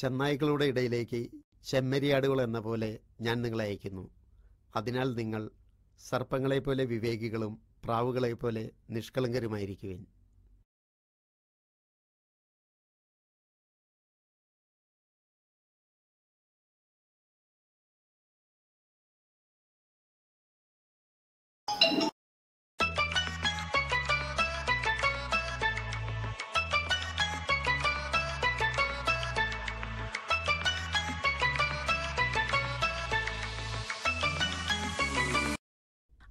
ചെന്നായ്ക്കളുടെ ഇടയിലേക്ക് ചെമ്മരിയാടുകൾ എന്ന പോലെ ഞാൻ നിങ്ങളെ അയക്കുന്നു അതിനാൽ നിങ്ങൾ സർപ്പങ്ങളെപ്പോലെ വിവേകികളും പ്രാവുകളെപ്പോലെ നിഷ്കളങ്കരുമായിരിക്കുവേൻ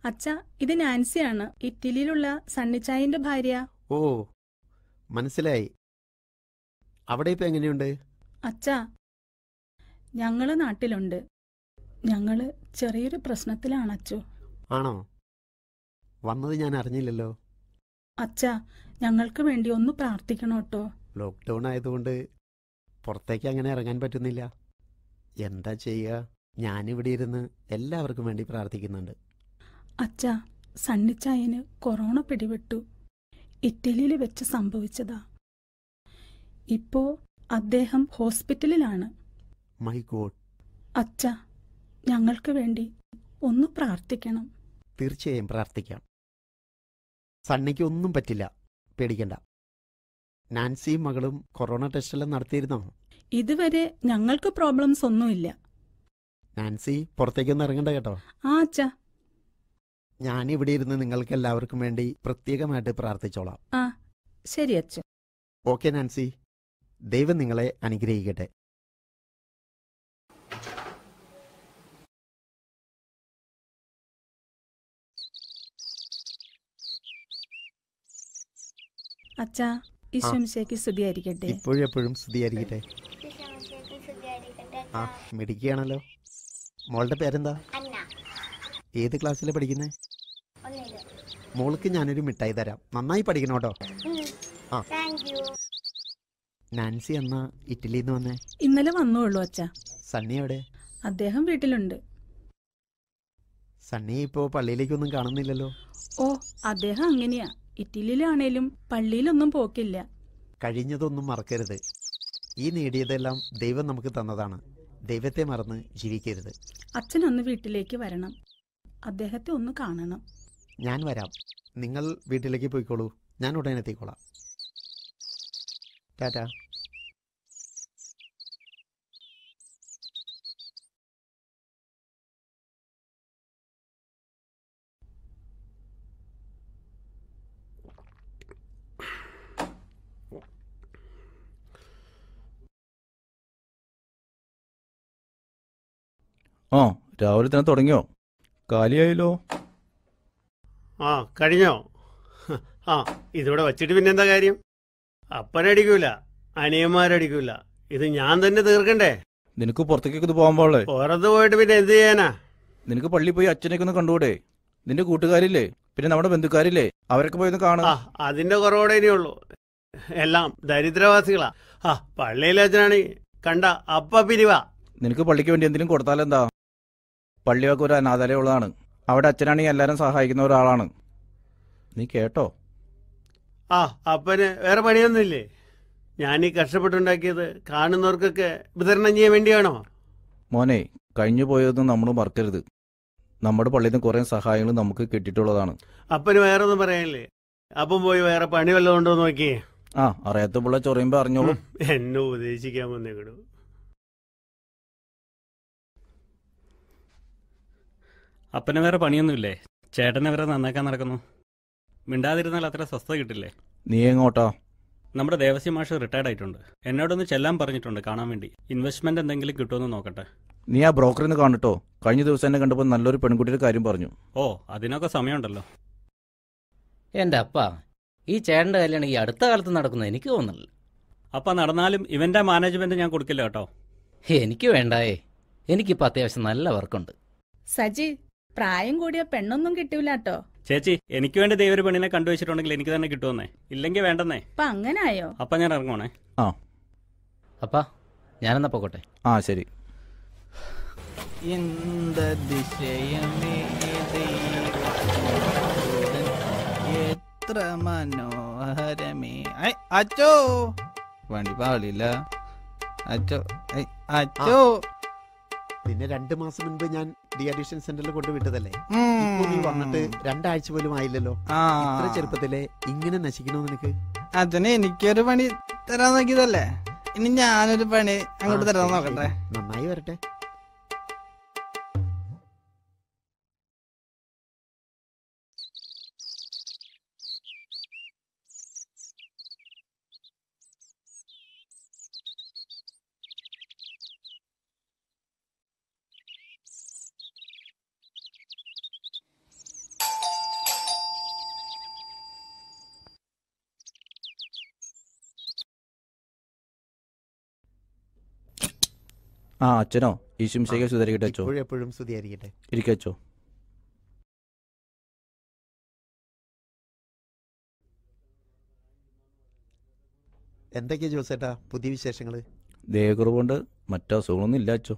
അച്ഛ ഇത് നാൻസിയാണ് ഇറ്റലിയിലുള്ള സണ്ണിച്ചായന്റെ ഭാര്യ ഓ മനസ്സിലായി അവിടെ ഇപ്പൊ എങ്ങനെയുണ്ട് അച്ഛ ഞങ്ങള് നാട്ടിലുണ്ട് ഞങ്ങള് ചെറിയൊരു പ്രശ്നത്തിലാണ് അച്ഛോ ആണോ വന്നത് ഞാൻ അറിഞ്ഞില്ലല്ലോ അച്ഛ ഞങ്ങൾക്ക് വേണ്ടി ഒന്ന് പ്രാർത്ഥിക്കണം കേട്ടോ ലോക്ക്ഡൗൺ ആയതുകൊണ്ട് പുറത്തേക്ക് അങ്ങനെ ഇറങ്ങാൻ പറ്റുന്നില്ല എന്താ ചെയ്യുക ഞാനിവിടെ ഇരുന്ന് എല്ലാവർക്കും വേണ്ടി പ്രാർത്ഥിക്കുന്നുണ്ട് അച്ഛ സണ്ണിച്ചായന് കൊറോണ പിടിപെട്ടു ഇറ്റലിയിൽ വെച്ച് സംഭവിച്ചതാ ഇപ്പോ അദ്ദേഹം ഹോസ്പിറ്റലിലാണ് മൈ ഗോഡ് അച്ഛ ഞങ്ങൾക്ക് വേണ്ടി ഒന്ന് പ്രാർത്ഥിക്കണം തീർച്ചയായും പ്രാർത്ഥിക്കാം സണ്ണിക്ക് ഒന്നും പറ്റില്ല പേടിക്കണ്ട നാൻസിയും മകളും കൊറോണ ടെസ്റ്റെല്ലാം നടത്തിയിരുന്നോ ഇതുവരെ ഞങ്ങൾക്ക് പ്രോബ്ലംസ് ഒന്നുമില്ല നാൻസി പുറത്തേക്കൊന്നും ഇറങ്ങണ്ട കേട്ടോ ആ അച്ഛാ ഞാൻ ഇവിടെ ഇരുന്ന് നിങ്ങൾക്ക് എല്ലാവർക്കും വേണ്ടി പ്രത്യേകമായിട്ട് പ്രാർത്ഥിച്ചോളാം ആ ശരി അച്ഛൻ ഓക്കെ നാൻസി ദൈവം നിങ്ങളെ അനുഗ്രഹിക്കട്ടെ അച്ഛാ ഈശ്വംശയ്ക്ക് സ്തുതിയായിരിക്കട്ടെ ഇപ്പോഴെപ്പോഴും സ്തുതിയായിരിക്കട്ടെ ആ മിടിക്കുകയാണല്ലോ മോളുടെ പേരെന്താ ഏത് ക്ലാസ്സിലെ പഠിക്കുന്നേ മോൾക്ക് ഞാനൊരു മിഠായി തരാം നന്നായി പഠിക്കണം കേട്ടോ ആ നാൻസി എന്നാ ഇറ്റലിയിൽ നിന്ന് വന്നേ ഇന്നലെ വന്നോളൂ അച്ഛ സണ്ണി എവിടെ അദ്ദേഹം വീട്ടിലുണ്ട് സണ്ണി ഇപ്പോ പള്ളിയിലേക്കൊന്നും കാണുന്നില്ലല്ലോ ഓ അദ്ദേഹം അങ്ങനെയാ ഇറ്റലിയിലാണേലും പള്ളിയിലൊന്നും പോക്കില്ല കഴിഞ്ഞതൊന്നും മറക്കരുത് ഈ നേടിയതെല്ലാം ദൈവം നമുക്ക് തന്നതാണ് ദൈവത്തെ മറന്ന് ജീവിക്കരുത് അച്ഛനൊന്ന് വീട്ടിലേക്ക് വരണം അദ്ദേഹത്തെ ഒന്ന് കാണണം ഞാൻ വരാം നിങ്ങൾ വീട്ടിലേക്ക് പോയിക്കോളൂ ഞാൻ ഉടനെ എത്തിക്കോളാം ടാറ്റ ഓ രാവിലെ തന്നെ തുടങ്ങിയോ കാലിയായല്ലോ ആ കഴിഞ്ഞോ ആ ഇതിവിടെ വച്ചിട്ട് പിന്നെന്താ കാര്യം അപ്പനടിക്കൂല അനിയന്മാരടിക്കൂല ഇത് ഞാൻ തന്നെ തീർക്കണ്ടേ നിനക്ക് പുറത്തേക്കൊക്കെ പോകാൻ പുറത്ത് പോയിട്ട് പിന്നെ എന്ത് ചെയ്യാനാ നിനക്ക് പള്ളി പോയി അച്ഛനൊക്കെ ഒന്ന് കണ്ടുകൂടെ നിന്റെ കൂട്ടുകാരില്ലേ പിന്നെ നമ്മുടെ ബന്ധുക്കാരില്ലേ അവരൊക്കെ പോയി കാണാ അതിന്റെ കുറവോടെ ഇനിയുള്ളൂ എല്ലാം ദരിദ്രവാസികളാ ആ പള്ളിയിലെ അച്ഛനാണ് കണ്ട അപ്പ പിരിവാ നിനക്ക് പള്ളിക്ക് വേണ്ടി എന്തെങ്കിലും കൊടുത്താലെന്താ പള്ളിയൊക്കെ ഒരു അനാഥാലയമുള്ളതാണ് അവിടെ അച്ഛനാണ് എല്ലാവരും സഹായിക്കുന്ന ഒരാളാണ് നീ കേട്ടോ ആ അപ്പന് വേറെ പണിയൊന്നുമില്ലേ ഞാൻ ഈ കഷ്ടപ്പെട്ടുണ്ടാക്കിയത് കാണുന്നവർക്കൊക്കെ വിതരണം ചെയ്യാൻ വേണ്ടിയാണോ മോനെ കഴിഞ്ഞു പോയതൊന്നും നമ്മൾ മറക്കരുത് നമ്മുടെ പള്ളിയിൽ നിന്ന് കുറേ സഹായങ്ങൾ നമുക്ക് കിട്ടിയിട്ടുള്ളതാണ് അപ്പന് വേറെ ഒന്നും പറയാനില്ലേ അപ്പം പോയി വേറെ പണി വല്ലതും ഉണ്ടോ നോക്കിയേ ആ അറിയാത്ത പിള്ള ചൊറിയുമ്പോൾ അറിഞ്ഞോളൂ എന്നെ ഉപദേശിക്കാൻ വന്നേക്കണു അപ്പനെ വേറെ പണിയൊന്നുമില്ലേ ചേട്ടനെ വരെ നന്നാക്കാൻ നടക്കുന്നു മിണ്ടാതിരുന്നാൽ അത്ര സ്വസ്ഥ കിട്ടില്ലേ നീ എങ്ങോട്ടോ നമ്മുടെ ദേവസ്യ മാഷ് റിട്ടയർഡ് ആയിട്ടുണ്ട് എന്നോടൊന്ന് ചെല്ലാൻ പറഞ്ഞിട്ടുണ്ട് കാണാൻ വേണ്ടി ഇൻവെസ്റ്റ്മെന്റ് എന്തെങ്കിലും കിട്ടുമെന്ന് നോക്കട്ടെ നീ ആ ബ്രോക്കറിന് കാണിട്ടോ കഴിഞ്ഞ ദിവസം എന്നെ കണ്ടപ്പോൾ നല്ലൊരു പെൺകുട്ടിയുടെ കാര്യം പറഞ്ഞു ഓ അതിനൊക്കെ സമയമുണ്ടല്ലോ എന്റെ അപ്പ ഈ ചേട്ടന്റെ കല്യാണം ഈ അടുത്ത കാലത്ത് നടക്കുന്നത് എനിക്ക് തോന്നുന്നില്ല അപ്പ നടന്നാലും ഇവന്റെ മാനേജ്മെന്റ് ഞാൻ കൊടുക്കില്ല കേട്ടോ എനിക്ക് വേണ്ടായേ എനിക്കിപ്പോ അത്യാവശ്യം നല്ല വർക്കുണ്ട് സജി പ്രായം കൂടിയ പെണ്ണൊന്നും കിട്ടൂലാട്ടോ ചേച്ചി എനിക്ക് വേണ്ടി ദൈവ പെണ്ണിനെ കണ്ടുവച്ചിട്ടുണ്ടെങ്കിൽ എനിക്ക് തന്നെ കിട്ടുമെന്നേ ഇല്ലെങ്കിൽ വേണ്ടെന്നേ അപ്പൊ അങ്ങനായോ അപ്പൊ ഞാൻ ഇറങ്ങുവാണേ ആ അപ്പാ ഞാനെന്നാ പോകട്ടെ ആ ശരി എത്ര മനോഹരമേ അച്ചോ വണ്ടി പാളില്ല അച്ചോ അച്ചോ നിന്നെ രണ്ടു മാസം മുൻപ് ഞാൻ ഡി അഡിക്ഷൻ സെന്ററിൽ കൊണ്ടുവിട്ടതല്ലേ ഇപ്പൊ നീ വന്നിട്ട് രണ്ടാഴ്ച പോലും ആയില്ലല്ലോ ഇത്ര ചെറുപ്പത്തിലെ ഇങ്ങനെ നശിക്കണോ നിനക്ക് അതിന് എനിക്കൊരു പണി തരാൻ നോക്കിയതല്ലേ ഇനി ഞാനൊരു പണി അങ്ങോട്ട് തരാൻ നോക്കട്ടെ നന്നായി വരട്ടെ ആ അച്ഛനോ ഈശുംശേഖ സുതരിക്കട്ടെ അച്ചോ എപ്പോഴും സ്തുതിയായിരിക്കട്ടെ ഇരിക്കച്ചോ എന്തൊക്കെയാ ജോസേട്ടാ പുതിയ വിശേഷങ്ങൾ ദേഹക്കുറവുണ്ട് മറ്റു അസുഖങ്ങളൊന്നും ഇല്ല അച്ചോ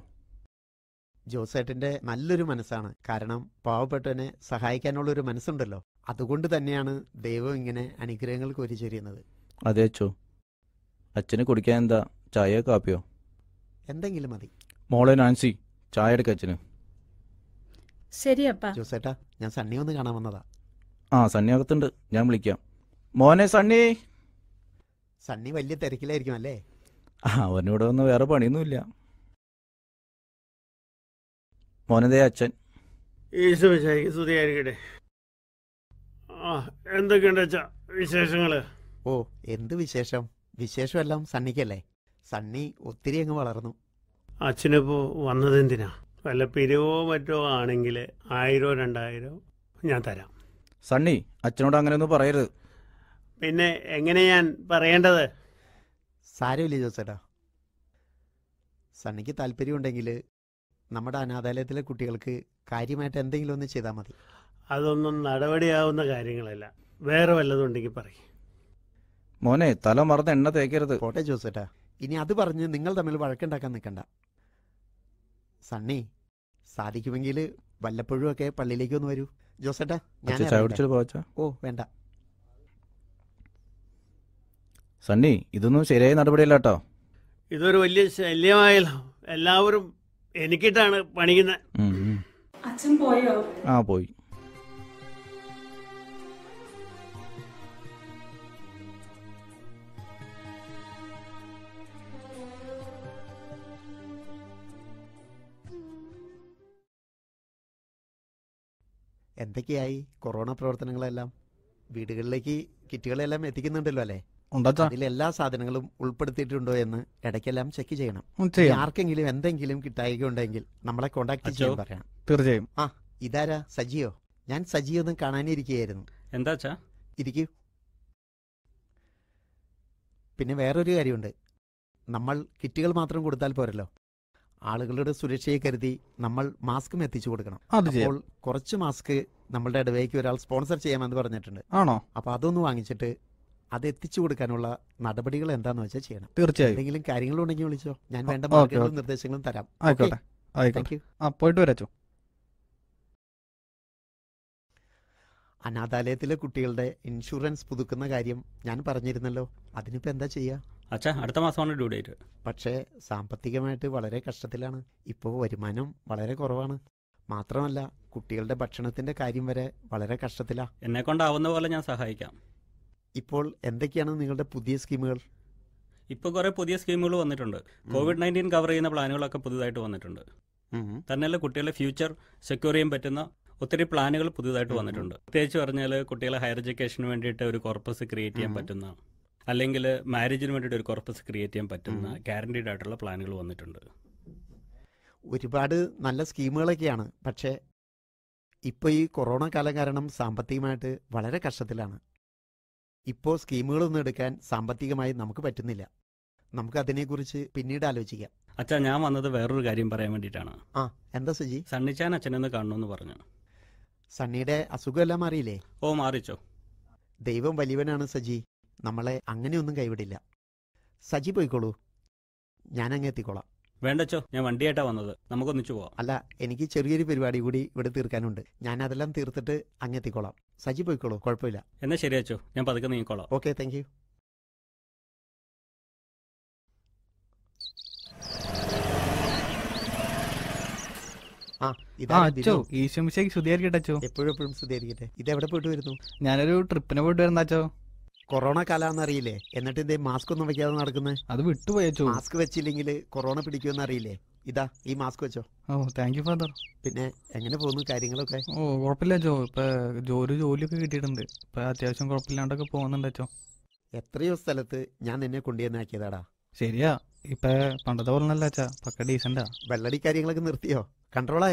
ജോസേട്ടന്റെ നല്ലൊരു മനസ്സാണ് കാരണം പാവപ്പെട്ടവനെ സഹായിക്കാനുള്ള ഒരു മനസ്സുണ്ടല്ലോ അതുകൊണ്ട് തന്നെയാണ് ദൈവം ഇങ്ങനെ അനുഗ്രഹങ്ങൾ കൊരിച്ചൊരിയുന്നത് അതെ അച്ഛോ അച്ഛന് കുടിക്കാൻ എന്താ ചായയോ കാപ്പിയോ എന്തെങ്കിലും മതി മോളെ നാൻസി ചായ എടുക്ക അച്ഛന് ശരിയപ്പാ ജോസേട്ടാ ഞാൻ സണ്ണി ഒന്ന് കാണാൻ വന്നതാ ആ സണ്ണി അകത്തുണ്ട് ഞാൻ വിളിക്കാം മോനെ സണ്ണി സണ്ണി വലിയ തിരക്കിലായിരിക്കും അല്ലേ ആ അവനോട് വന്ന് വേറെ പണിയൊന്നുമില്ല മോനതേ അച്ഛൻ ആ എന്തൊക്കെയുണ്ട് അച്ഛാ വിശേഷങ്ങള് ഓ എന്ത് വിശേഷം വിശേഷമെല്ലാം സണ്ണിക്കല്ലേ സണ്ണി ഒത്തിരി അങ്ങ് വളർന്നു അച്ഛനിപ്പോ വന്നതെന്തിനാ വല്ല പിരിവോ മറ്റോ ആണെങ്കിൽ ആയിരോ രണ്ടായിരോ ഞാൻ തരാം സണ്ണി അച്ഛനോട് അങ്ങനെയൊന്നും പറയരുത് പിന്നെ എങ്ങനെ ഞാൻ പറയേണ്ടത് സാരമില്ല ജോസേട്ടാ സണ്ണിക്ക് താല്പര്യമുണ്ടെങ്കിൽ നമ്മുടെ അനാഥാലയത്തിലെ കുട്ടികൾക്ക് കാര്യമായിട്ട് എന്തെങ്കിലും ഒന്ന് ചെയ്താൽ മതി അതൊന്നും നടപടിയാവുന്ന കാര്യങ്ങളല്ല വേറെ വല്ലതും ഉണ്ടെങ്കിൽ പറയും മോനെ തല മറന്ന് എണ്ണ തേക്കരുത് കോട്ടെ ജോസേട്ടാ ഇനി അത് പറഞ്ഞ് നിങ്ങൾ തമ്മിൽ വഴക്കുണ്ടാക്കാൻ നിൽക്കണ്ട സണ്ണി സാധിക്കുമെങ്കിൽ വല്ലപ്പോഴും ഒക്കെ പള്ളിയിലേക്ക് ഒന്ന് വരൂ ജോസേട്ടാ ഞാൻ ഓ വേണ്ട സണ്ണി ഇതൊന്നും ശരിയായ നടപടിയല്ല കേട്ടോ ഇതൊരു വലിയ ശല്യമായല്ലോ എല്ലാവരും എനിക്കിട്ടാണ് പണിയുന്നത് അച്ഛൻ പോയോ ആ പോയി എന്തൊക്കെയായി കൊറോണ പ്രവർത്തനങ്ങളെല്ലാം വീടുകളിലേക്ക് കിറ്റുകളെല്ലാം എത്തിക്കുന്നുണ്ടല്ലോ അല്ലേ എല്ലാ സാധനങ്ങളും ഉൾപ്പെടുത്തിയിട്ടുണ്ടോ എന്ന് ഇടയ്ക്കെല്ലാം ചെക്ക് ചെയ്യണം ആർക്കെങ്കിലും എന്തെങ്കിലും കിട്ടായിക നമ്മളെ കോണ്ടാക്ട് ചെയ്യാൻ പറയാം തീർച്ചയായും ആ ഇതാരാ സജിയോ ഞാൻ സജിയോ ഒന്നും കാണാനിരിക്കുകയായിരുന്നു എന്താച്ചാ ഇരിക്കൂ പിന്നെ വേറൊരു കാര്യമുണ്ട് നമ്മൾ കിറ്റുകൾ മാത്രം കൊടുത്താൽ പോരല്ലോ ആളുകളുടെ സുരക്ഷയെ കരുതി നമ്മൾ മാസ്കും എത്തിച്ചു കൊടുക്കണം അപ്പോൾ കുറച്ച് മാസ്ക് നമ്മളുടെ ഇടവേക്ക് ഒരാൾ സ്പോൺസർ ചെയ്യാമെന്ന് പറഞ്ഞിട്ടുണ്ട് ആണോ അപ്പൊ അതൊന്ന് വാങ്ങിച്ചിട്ട് അത് എത്തിച്ചു കൊടുക്കാനുള്ള നടപടികൾ എന്താന്ന് വെച്ചാൽ ചെയ്യണം തീർച്ചയായും എന്തെങ്കിലും ഉണ്ടെങ്കിൽ വിളിച്ചോ ഞാൻ വേണ്ട മാർഗങ്ങളും നിർദ്ദേശങ്ങളും തരാം ആയിക്കോട്ടെ പോയിട്ട് വരാച്ചോ അനാഥാലയത്തിലെ കുട്ടികളുടെ ഇൻഷുറൻസ് പുതുക്കുന്ന കാര്യം ഞാൻ പറഞ്ഞിരുന്നല്ലോ അതിനിപ്പോ എന്താ ചെയ്യാ അച്ഛാ അടുത്ത മാസമാണ് ഡ്യൂ ഡേറ്റ് പക്ഷേ സാമ്പത്തികമായിട്ട് വളരെ കഷ്ടത്തിലാണ് ഇപ്പോൾ വരുമാനം വളരെ കുറവാണ് മാത്രമല്ല കുട്ടികളുടെ ഭക്ഷണത്തിന്റെ കാര്യം വരെ വളരെ കഷ്ടത്തിലാണ് എന്നെ കൊണ്ടാവുന്ന പോലെ ഞാൻ സഹായിക്കാം ഇപ്പോൾ എന്തൊക്കെയാണ് നിങ്ങളുടെ പുതിയ സ്കീമുകൾ ഇപ്പോൾ കുറേ പുതിയ സ്കീമുകൾ വന്നിട്ടുണ്ട് കോവിഡ് നയൻറ്റീൻ കവർ ചെയ്യുന്ന പ്ലാനുകളൊക്കെ പുതുതായിട്ട് വന്നിട്ടുണ്ട് തന്നെയല്ല കുട്ടികളുടെ ഫ്യൂച്ചർ സെക്യൂർ ചെയ്യാൻ പറ്റുന്ന ഒത്തിരി പ്ലാനുകൾ പുതുതായിട്ട് വന്നിട്ടുണ്ട് പ്രത്യേകിച്ച് പറഞ്ഞാൽ കുട്ടികളെ ഹയർ എഡ്യൂക്കേഷന് വേണ്ടിയിട്ട് ഒരു കോർപ്പസ് ക്രിയേറ്റ് ചെയ്യാൻ പറ്റുന്ന അല്ലെങ്കിൽ മാരേജിന് വേണ്ടിയിട്ട് ഒരു കോർപ്പസ് ക്രിയേറ്റ് ചെയ്യാൻ പറ്റുന്ന ഗ്യാരണ്ടീഡ് ആയിട്ടുള്ള പ്ലാനുകൾ വന്നിട്ടുണ്ട് ഒരുപാട് നല്ല സ്കീമുകളൊക്കെയാണ് പക്ഷേ ഇപ്പോൾ ഈ കൊറോണ കാലം കാരണം സാമ്പത്തികമായിട്ട് വളരെ കഷ്ടത്തിലാണ് ഇപ്പോൾ സ്കീമുകളൊന്നും എടുക്കാൻ സാമ്പത്തികമായി നമുക്ക് പറ്റുന്നില്ല നമുക്ക് അതിനെക്കുറിച്ച് പിന്നീട് ആലോചിക്കാം അച്ഛാ ഞാൻ വന്നത് വേറൊരു കാര്യം പറയാൻ വേണ്ടിയിട്ടാണ് ആ എന്താ സുജി സണ്ണിച്ചാൻ അച്ഛനെന്ന് കാണണമെന്ന് പറഞ്ഞു സണ്ണിയുടെ അസുഖമെല്ലാം മാറിയില്ലേ ഓ മാറിച്ചോ ദൈവം വലിയവനാണ് സജി നമ്മളെ അങ്ങനെയൊന്നും കൈവിടില്ല സജി പോയിക്കോളൂ ഞാൻ എത്തിക്കോളാം വേണ്ടച്ചോ ഞാൻ വണ്ടിയായിട്ടാ വന്നത് നമുക്കൊന്നിച്ചു പോവാം അല്ല എനിക്ക് ചെറിയൊരു പരിപാടി കൂടി ഇവിടെ തീർക്കാനുണ്ട് ഞാൻ അതെല്ലാം തീർത്തിട്ട് അങ്ങ് എത്തിക്കോളാം സജി പോയിക്കോളൂ കുഴപ്പമില്ല എന്നാ ശരി അച്ചോ ഞാൻ പതുക്കെ നീങ്ങിക്കോളാം ഓക്കെ താങ്ക് യു ആ അച്ചോ അച്ചോ എപ്പോഴും എപ്പോഴും ഇത് എവിടെ പോയിട്ട് വരുന്നു ഞാനൊരു ട്രിപ്പിന് പോയിട്ട് വരുന്നാച്ചോ കൊറോണ കാലാന്ന് അറിയില്ലേ എന്നിട്ട് ഇതേ മാസ്ക് ഒന്നും വെക്കാതെ നടക്കുന്നത് അത് വിട്ടുപോയച്ചോ മാസ്ക് വെച്ചില്ലെങ്കിൽ കൊറോണ പിടിക്കുമെന്ന് അറിയില്ലേ ഇതാ ഈ മാസ്ക് വെച്ചോ ഓ താങ്ക് യു ഫാദർ പിന്നെ എങ്ങനെ പോകുന്നു കാര്യങ്ങളൊക്കെ ഓ കുഴപ്പമില്ല ചോ ഇപ്പൊ ജോലി ജോലിയൊക്കെ കിട്ടിയിട്ടുണ്ട് ഇപ്പൊ അത്യാവശ്യം കുഴപ്പമില്ലാണ്ടൊക്കെ പോകുന്നുണ്ടോ എത്രയോ സ്ഥലത്ത് ഞാൻ നിന്നെ കൊണ്ടുവന്നാക്കിയതാടാ ശരിയാ ഇപ്പൊ പണ്ടത്തെ പോലെ നല്ല പക്ക ഡീസന്റാ വെള്ളടി കാര്യങ്ങളൊക്കെ നിർത്തിയോ കൺട്രോൾ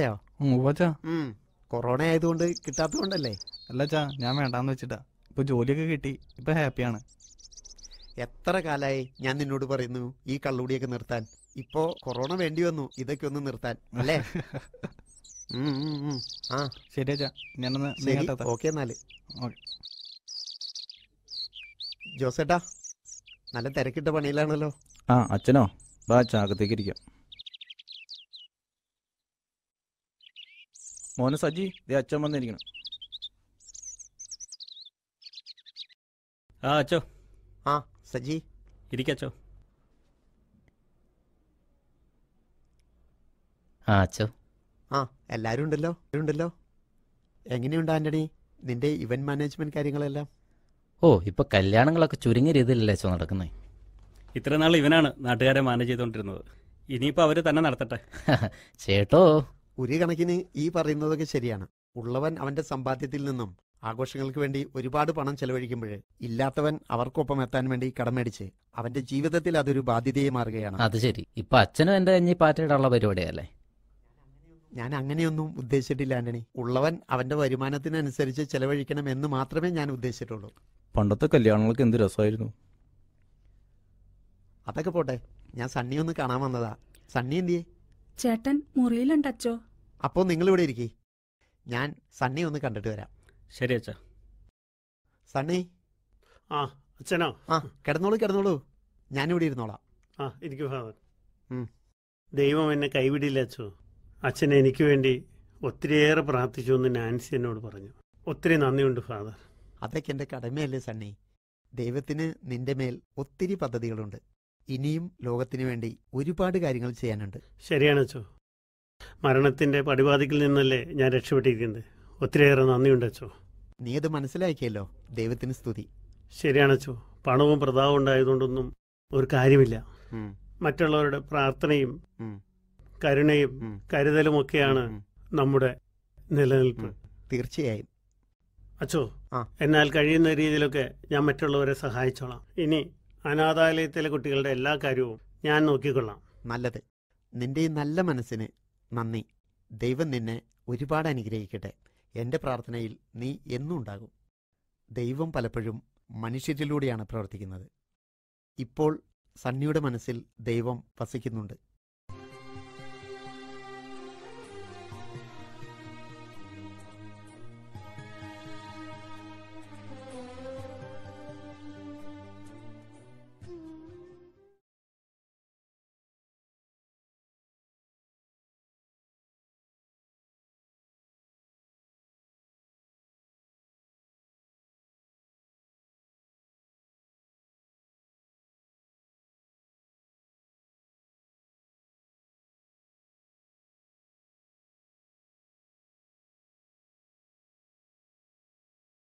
ഉം കൊറോണ ആയതുകൊണ്ട് കിട്ടാത്തതുകൊണ്ടല്ലേ അല്ല ഞാൻ വേണ്ടാന്ന് വെച്ചിട്ടാ ഇപ്പൊ ജോലിയൊക്കെ കിട്ടി ഇപ്പൊ ഹാപ്പിയാണ് എത്ര കാലായി ഞാൻ നിന്നോട് പറയുന്നു ഈ കള്ളുകൂടിയൊക്കെ നിർത്താൻ ഇപ്പോ കൊറോണ വേണ്ടി വന്നു ഇതൊക്കെ ഒന്ന് നിർത്താൻ അല്ലേ ആ ഓക്കേ. ജോസേട്ടാ നല്ല തിരക്കിട്ട പണിയിലാണല്ലോ ആ അച്ഛനോ ബാ മോനെ സജി ദേ അച്ഛൻ വന്നിരിക്കണം ആ അച്ചോ ആ സജി ഇരിക്കച്ചോ ആ അച്ചോ ആ എല്ലാവരും ഉണ്ടല്ലോ ഉണ്ടല്ലോ എങ്ങനെയുണ്ട് ആന്റണി നിന്റെ ഇവന്റ് മാനേജ്മെന്റ് കാര്യങ്ങളെല്ലാം ഓ ഇപ്പൊ കല്യാണങ്ങളൊക്കെ ചുരുങ്ങിയ രീതിയിലല്ലേ അച്ചോ നടക്കുന്നേ ഇത്ര നാൾ ഇവനാണ് നാട്ടുകാരെ മാനേജ് ചെയ്തുകൊണ്ടിരുന്നത് ഇനിയിപ്പോ അവര് തന്നെ നടത്തട്ടെ ചേട്ടോ ഒരു കണക്കിന് ഈ പറയുന്നതൊക്കെ ശരിയാണ് ഉള്ളവൻ അവന്റെ സമ്പാദ്യത്തിൽ നിന്നും ആഘോഷങ്ങൾക്ക് വേണ്ടി ഒരുപാട് പണം ചെലവഴിക്കുമ്പോൾ ഇല്ലാത്തവൻ അവർക്കൊപ്പം എത്താൻ വേണ്ടി കടമേടിച്ച് അവന്റെ ജീവിതത്തിൽ അതൊരു ബാധ്യതയെ മാറുകയാണ് അത് ശരി ഇപ്പൊ അച്ഛനും എന്റെ കഞ്ഞി പാറ്റയുടെ പരിപാടിയല്ലേ ഞാൻ അങ്ങനെയൊന്നും ഉദ്ദേശിച്ചിട്ടില്ല ആന്റണി ഉള്ളവൻ അവന്റെ വരുമാനത്തിനനുസരിച്ച് ചെലവഴിക്കണം എന്ന് മാത്രമേ ഞാൻ ഉദ്ദേശിച്ചിട്ടുള്ളൂ പണ്ടത്തെ കല്യാണങ്ങൾക്ക് എന്ത് രസമായിരുന്നു അതൊക്കെ പോട്ടെ ഞാൻ സണ്ണി ഒന്ന് കാണാൻ വന്നതാ സണ്ണി എന്തിയെ ചേട്ടൻ മുറിയിലുണ്ടച്ചോ അപ്പോൾ നിങ്ങൾ ഇവിടെ ഇരിക്കേ ഞാൻ സണ്ണി ഒന്ന് കണ്ടിട്ട് വരാം ശരി അച്ഛ സണ്ണി ആ അച്ഛനോ ആ കിടന്നോളൂ കിടന്നോളൂ ഞാനിവിടെ ഇരുന്നോളാം ആ എനിക്ക് ഫാദർ ദൈവം എന്നെ കൈവിടില്ല അച്ഛോ അച്ഛൻ എനിക്ക് വേണ്ടി ഒത്തിരിയേറെ പ്രാർത്ഥിച്ചു എന്ന് നാൻസി എന്നോട് പറഞ്ഞു ഒത്തിരി നന്ദിയുണ്ട് ഫാദർ അതൊക്കെ എൻ്റെ കടമയല്ലേ സണ്ണി ദൈവത്തിന് നിന്റെ മേൽ ഒത്തിരി പദ്ധതികളുണ്ട് ഇനിയും ലോകത്തിന് വേണ്ടി ഒരുപാട് കാര്യങ്ങൾ ചെയ്യാനുണ്ട് ശരിയാണ് അച്ഛോ മരണത്തിൻ്റെ പടിവാതിക്കൽ നിന്നല്ലേ ഞാൻ രക്ഷപ്പെട്ടിരിക്കുന്നത് ഒത്തിരിയേറെ നന്ദിയുണ്ട് അച്ചു നീ അത് മനസ്സിലാക്കിയല്ലോ ദൈവത്തിന് സ്തുതി ശരിയാണ് അച്ചു പണവും പ്രതാപവും ഉണ്ടായതുകൊണ്ടൊന്നും ഒരു കാര്യമില്ല മറ്റുള്ളവരുടെ പ്രാർത്ഥനയും കരുണയും കരുതലും ഒക്കെയാണ് നമ്മുടെ നിലനിൽപ്പ് തീർച്ചയായും അച്ചോ എന്നാൽ കഴിയുന്ന രീതിയിലൊക്കെ ഞാൻ മറ്റുള്ളവരെ സഹായിച്ചോളാം ഇനി അനാഥാലയത്തിലെ കുട്ടികളുടെ എല്ലാ കാര്യവും ഞാൻ നോക്കിക്കൊള്ളാം നല്ലത് നിന്റെ ഈ നല്ല മനസ്സിന് നന്ദി ദൈവം നിന്നെ ഒരുപാട് അനുഗ്രഹിക്കട്ടെ എന്റെ പ്രാർത്ഥനയിൽ നീ എന്നും ഉണ്ടാകും ദൈവം പലപ്പോഴും മനുഷ്യരിലൂടെയാണ് പ്രവർത്തിക്കുന്നത് ഇപ്പോൾ സണ്ണിയുടെ മനസ്സിൽ ദൈവം വസിക്കുന്നുണ്ട്